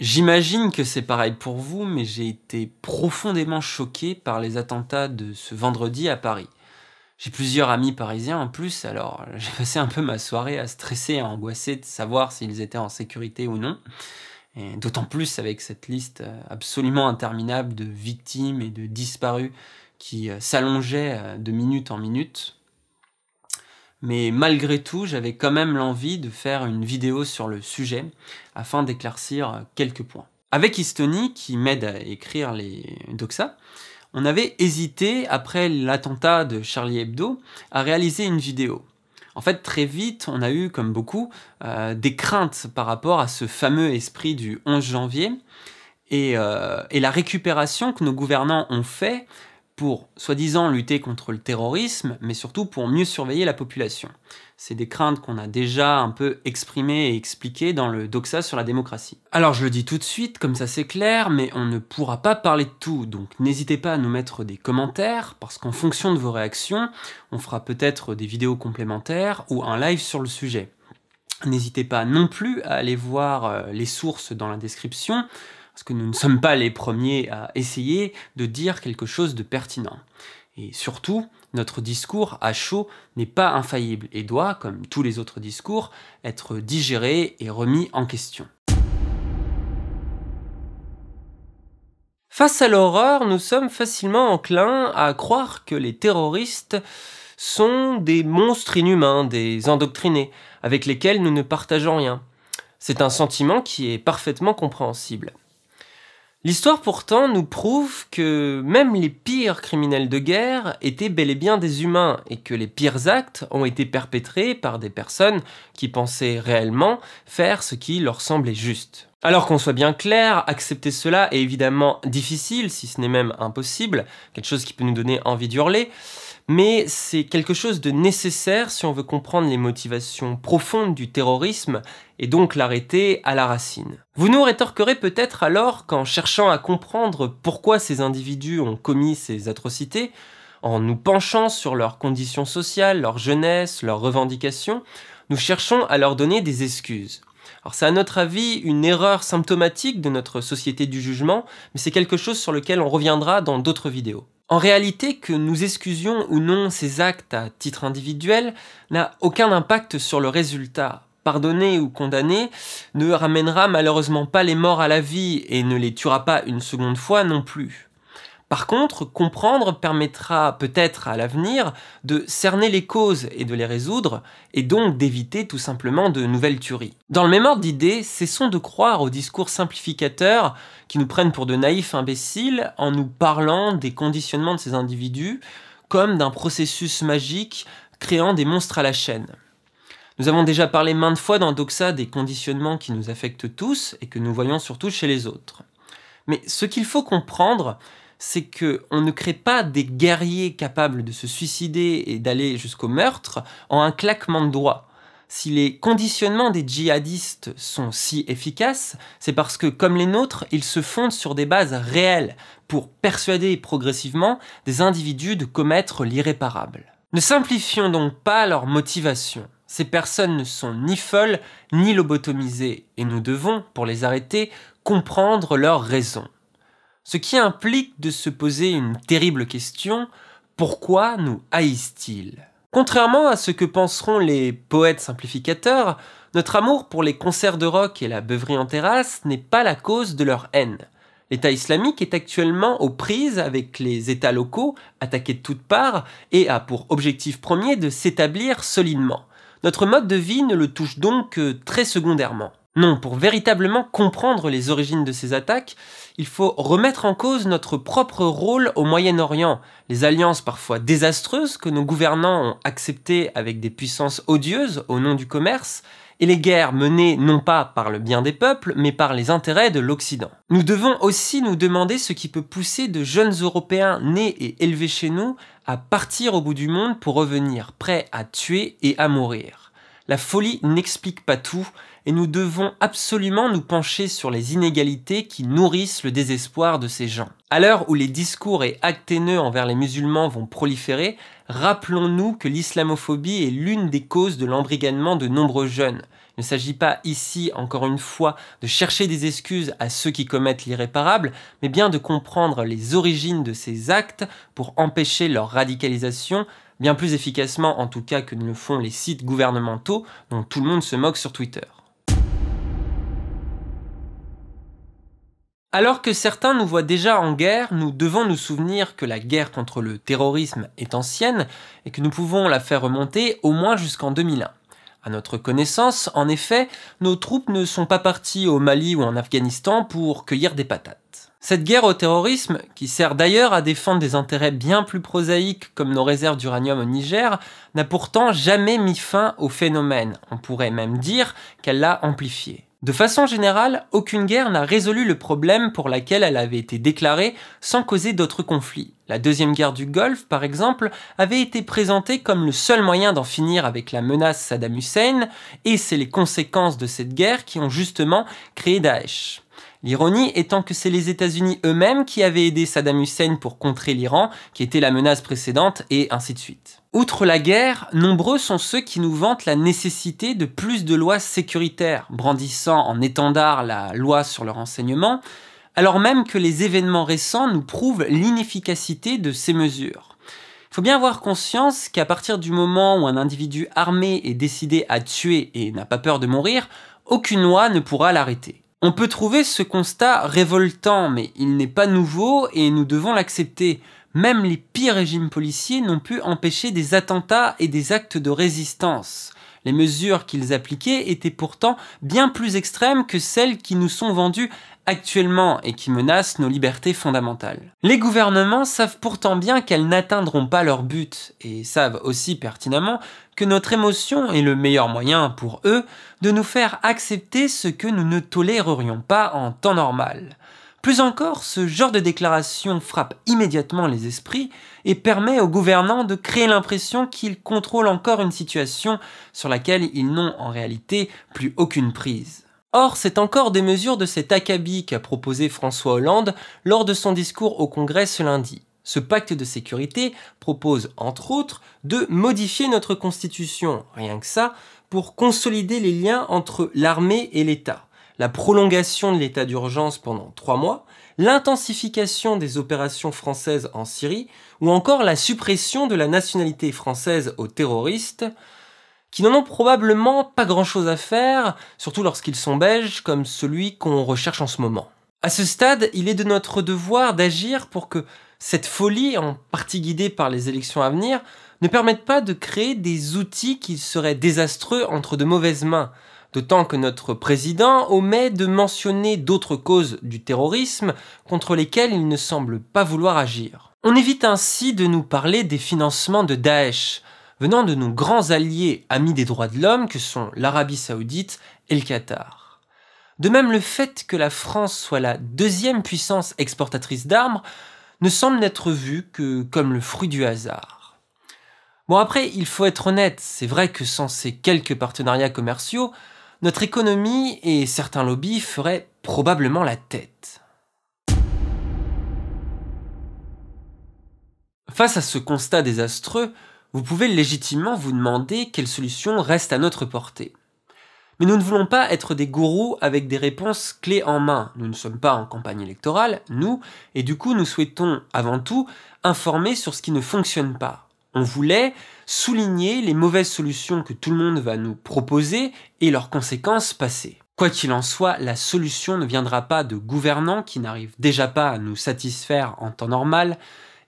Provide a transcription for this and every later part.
J'imagine que c'est pareil pour vous, mais j'ai été profondément choqué par les attentats de ce vendredi à Paris. J'ai plusieurs amis parisiens en plus, alors j'ai passé un peu ma soirée à stresser, à angoisser de savoir s'ils étaient en sécurité ou non. Et d'autant plus avec cette liste euh, absolument interminable de victimes et de disparus qui euh, s'allongeait euh, de minute en minute mais malgré tout, j'avais quand même l'envie de faire une vidéo sur le sujet afin d'éclaircir quelques points. Avec Istoni, qui m'aide à écrire les doxa, on avait hésité, après l'attentat de Charlie Hebdo, à réaliser une vidéo. En fait, très vite, on a eu, comme beaucoup, euh, des craintes par rapport à ce fameux esprit du 11 janvier et, euh, et la récupération que nos gouvernants ont fait pour soi-disant lutter contre le terrorisme, mais surtout pour mieux surveiller la population. C'est des craintes qu'on a déjà un peu exprimées et expliquées dans le doxa sur la démocratie. Alors je le dis tout de suite, comme ça c'est clair, mais on ne pourra pas parler de tout, donc n'hésitez pas à nous mettre des commentaires, parce qu'en fonction de vos réactions, on fera peut-être des vidéos complémentaires ou un live sur le sujet. N'hésitez pas non plus à aller voir euh, les sources dans la description, parce que nous ne sommes pas les premiers à essayer de dire quelque chose de pertinent. Et surtout, notre discours à chaud n'est pas infaillible et doit, comme tous les autres discours, être digéré et remis en question. Face à l'horreur, nous sommes facilement enclins à croire que les terroristes sont des monstres inhumains, des endoctrinés, avec lesquels nous ne partageons rien. C'est un sentiment qui est parfaitement compréhensible. L'histoire pourtant nous prouve que même les pires criminels de guerre étaient bel et bien des humains et que les pires actes ont été perpétrés par des personnes qui pensaient réellement faire ce qui leur semblait juste. Alors qu'on soit bien clair, accepter cela est évidemment difficile, si ce n'est même impossible, quelque chose qui peut nous donner envie d'hurler, mais c'est quelque chose de nécessaire si on veut comprendre les motivations profondes du terrorisme et donc l'arrêter à la racine. Vous nous rétorquerez peut-être alors qu'en cherchant à comprendre pourquoi ces individus ont commis ces atrocités, en nous penchant sur leurs conditions sociales, leur jeunesse, leurs revendications, nous cherchons à leur donner des excuses. Alors c'est à notre avis une erreur symptomatique de notre société du jugement, mais c'est quelque chose sur lequel on reviendra dans d'autres vidéos. En réalité, que nous excusions ou non ces actes à titre individuel n'a aucun impact sur le résultat. Pardonner ou condamner ne ramènera malheureusement pas les morts à la vie et ne les tuera pas une seconde fois non plus. Par contre, comprendre permettra peut-être à l'avenir de cerner les causes et de les résoudre, et donc d'éviter tout simplement de nouvelles tueries. Dans le même ordre d'idées, cessons de croire aux discours simplificateurs qui nous prennent pour de naïfs imbéciles en nous parlant des conditionnements de ces individus comme d'un processus magique créant des monstres à la chaîne. Nous avons déjà parlé maintes fois dans Doxa des conditionnements qui nous affectent tous et que nous voyons surtout chez les autres. Mais ce qu'il faut comprendre, c'est que on ne crée pas des guerriers capables de se suicider et d'aller jusqu'au meurtre en un claquement de doigts. Si les conditionnements des djihadistes sont si efficaces, c'est parce que, comme les nôtres, ils se fondent sur des bases réelles pour persuader progressivement des individus de commettre l'irréparable. Ne simplifions donc pas leur motivation. Ces personnes ne sont ni folles ni lobotomisées, et nous devons, pour les arrêter, comprendre leurs raisons ce qui implique de se poser une terrible question, pourquoi nous haïssent-ils Contrairement à ce que penseront les poètes simplificateurs, notre amour pour les concerts de rock et la beuverie en terrasse n'est pas la cause de leur haine. L'État islamique est actuellement aux prises avec les États locaux, attaqués de toutes parts, et a pour objectif premier de s'établir solidement. Notre mode de vie ne le touche donc que très secondairement. Non, pour véritablement comprendre les origines de ces attaques, il faut remettre en cause notre propre rôle au Moyen-Orient, les alliances parfois désastreuses que nos gouvernants ont acceptées avec des puissances odieuses au nom du commerce, et les guerres menées non pas par le bien des peuples, mais par les intérêts de l'Occident. Nous devons aussi nous demander ce qui peut pousser de jeunes Européens nés et élevés chez nous à partir au bout du monde pour revenir prêts à tuer et à mourir. La folie n'explique pas tout, et nous devons absolument nous pencher sur les inégalités qui nourrissent le désespoir de ces gens. À l'heure où les discours et actes haineux envers les musulmans vont proliférer, rappelons-nous que l'islamophobie est l'une des causes de l'embrigadement de nombreux jeunes. Il ne s'agit pas ici, encore une fois, de chercher des excuses à ceux qui commettent l'irréparable, mais bien de comprendre les origines de ces actes pour empêcher leur radicalisation, bien plus efficacement en tout cas que ne le font les sites gouvernementaux dont tout le monde se moque sur Twitter. Alors que certains nous voient déjà en guerre, nous devons nous souvenir que la guerre contre le terrorisme est ancienne et que nous pouvons la faire remonter au moins jusqu'en 2001. À notre connaissance, en effet, nos troupes ne sont pas parties au Mali ou en Afghanistan pour cueillir des patates. Cette guerre au terrorisme, qui sert d'ailleurs à défendre des intérêts bien plus prosaïques comme nos réserves d'uranium au Niger, n'a pourtant jamais mis fin au phénomène. On pourrait même dire qu'elle l'a amplifié. De façon générale, aucune guerre n'a résolu le problème pour laquelle elle avait été déclarée sans causer d'autres conflits. La deuxième guerre du Golfe, par exemple, avait été présentée comme le seul moyen d'en finir avec la menace Saddam Hussein, et c'est les conséquences de cette guerre qui ont justement créé Daesh. L'ironie étant que c'est les États-Unis eux-mêmes qui avaient aidé Saddam Hussein pour contrer l'Iran, qui était la menace précédente, et ainsi de suite. Outre la guerre, nombreux sont ceux qui nous vantent la nécessité de plus de lois sécuritaires, brandissant en étendard la loi sur le renseignement, alors même que les événements récents nous prouvent l'inefficacité de ces mesures. Il faut bien avoir conscience qu'à partir du moment où un individu armé est décidé à tuer et n'a pas peur de mourir, aucune loi ne pourra l'arrêter. On peut trouver ce constat révoltant, mais il n'est pas nouveau et nous devons l'accepter. Même les pires régimes policiers n'ont pu empêcher des attentats et des actes de résistance. Les mesures qu'ils appliquaient étaient pourtant bien plus extrêmes que celles qui nous sont vendues actuellement et qui menacent nos libertés fondamentales. Les gouvernements savent pourtant bien qu'elles n'atteindront pas leur but et savent aussi pertinemment que notre émotion est le meilleur moyen pour eux de nous faire accepter ce que nous ne tolérerions pas en temps normal. Plus encore, ce genre de déclaration frappe immédiatement les esprits et permet aux gouvernants de créer l'impression qu'ils contrôlent encore une situation sur laquelle ils n'ont en réalité plus aucune prise. Or, c'est encore des mesures de cet acabit qu'a proposé François Hollande lors de son discours au Congrès ce lundi. Ce pacte de sécurité propose, entre autres, de modifier notre constitution, rien que ça, pour consolider les liens entre l'armée et l'État la prolongation de l'état d'urgence pendant trois mois, l'intensification des opérations françaises en Syrie, ou encore la suppression de la nationalité française aux terroristes, qui n'en ont probablement pas grand-chose à faire, surtout lorsqu'ils sont belges, comme celui qu'on recherche en ce moment. À ce stade, il est de notre devoir d'agir pour que cette folie, en partie guidée par les élections à venir, ne permette pas de créer des outils qui seraient désastreux entre de mauvaises mains, d'autant que notre président omet de mentionner d'autres causes du terrorisme contre lesquelles il ne semble pas vouloir agir. On évite ainsi de nous parler des financements de Daesh, venant de nos grands alliés amis des droits de l'homme que sont l'Arabie saoudite et le Qatar. De même, le fait que la France soit la deuxième puissance exportatrice d'armes ne semble n'être vu que comme le fruit du hasard. Bon après, il faut être honnête, c'est vrai que sans ces quelques partenariats commerciaux, notre économie et certains lobbies feraient probablement la tête. Face à ce constat désastreux, vous pouvez légitimement vous demander quelles solutions restent à notre portée. Mais nous ne voulons pas être des gourous avec des réponses clés en main. Nous ne sommes pas en campagne électorale, nous, et du coup nous souhaitons avant tout informer sur ce qui ne fonctionne pas. On voulait souligner les mauvaises solutions que tout le monde va nous proposer et leurs conséquences passées. Quoi qu'il en soit, la solution ne viendra pas de gouvernants qui n'arrivent déjà pas à nous satisfaire en temps normal,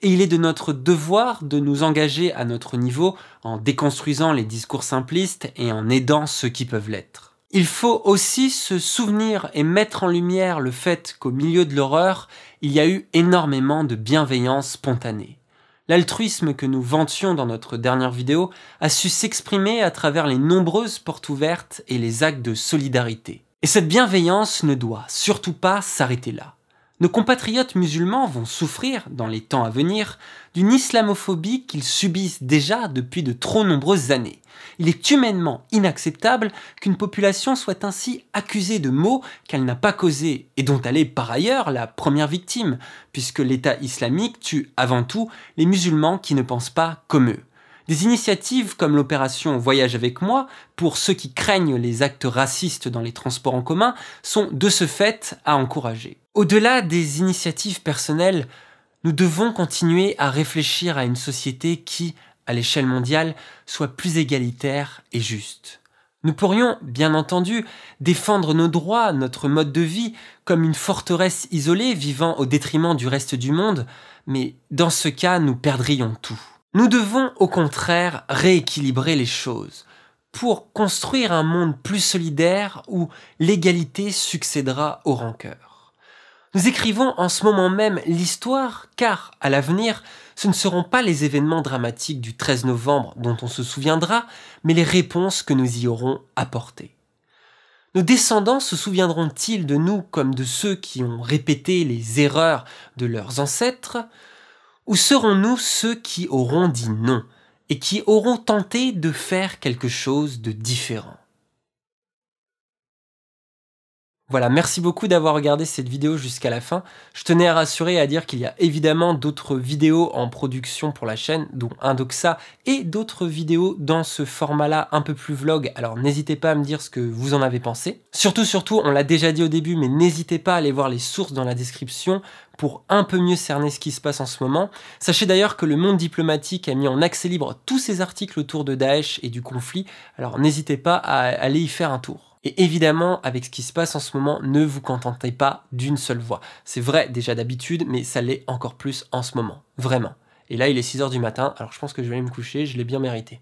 et il est de notre devoir de nous engager à notre niveau en déconstruisant les discours simplistes et en aidant ceux qui peuvent l'être. Il faut aussi se souvenir et mettre en lumière le fait qu'au milieu de l'horreur, il y a eu énormément de bienveillance spontanée. L'altruisme que nous vantions dans notre dernière vidéo a su s'exprimer à travers les nombreuses portes ouvertes et les actes de solidarité. Et cette bienveillance ne doit surtout pas s'arrêter là. Nos compatriotes musulmans vont souffrir, dans les temps à venir, d'une islamophobie qu'ils subissent déjà depuis de trop nombreuses années. Il est humainement inacceptable qu'une population soit ainsi accusée de maux qu'elle n'a pas causés et dont elle est par ailleurs la première victime, puisque l'État islamique tue avant tout les musulmans qui ne pensent pas comme eux. Des initiatives comme l'opération Voyage avec moi, pour ceux qui craignent les actes racistes dans les transports en commun, sont de ce fait à encourager. Au-delà des initiatives personnelles, nous devons continuer à réfléchir à une société qui, à l'échelle mondiale soit plus égalitaire et juste. Nous pourrions, bien entendu, défendre nos droits, notre mode de vie, comme une forteresse isolée vivant au détriment du reste du monde, mais dans ce cas, nous perdrions tout. Nous devons, au contraire, rééquilibrer les choses, pour construire un monde plus solidaire où l'égalité succédera au rancœurs. Nous écrivons en ce moment même l'histoire car, à l'avenir, ce ne seront pas les événements dramatiques du 13 novembre dont on se souviendra, mais les réponses que nous y aurons apportées. Nos descendants se souviendront-ils de nous comme de ceux qui ont répété les erreurs de leurs ancêtres Ou serons-nous ceux qui auront dit non et qui auront tenté de faire quelque chose de différent voilà, merci beaucoup d'avoir regardé cette vidéo jusqu'à la fin. Je tenais à rassurer et à dire qu'il y a évidemment d'autres vidéos en production pour la chaîne, dont Indoxa, et d'autres vidéos dans ce format-là un peu plus vlog, alors n'hésitez pas à me dire ce que vous en avez pensé. Surtout, surtout, on l'a déjà dit au début, mais n'hésitez pas à aller voir les sources dans la description pour un peu mieux cerner ce qui se passe en ce moment. Sachez d'ailleurs que le monde diplomatique a mis en accès libre tous ses articles autour de Daesh et du conflit, alors n'hésitez pas à aller y faire un tour. Et évidemment, avec ce qui se passe en ce moment, ne vous contentez pas d'une seule voix. C'est vrai déjà d'habitude, mais ça l'est encore plus en ce moment. Vraiment. Et là, il est 6h du matin, alors je pense que je vais aller me coucher, je l'ai bien mérité.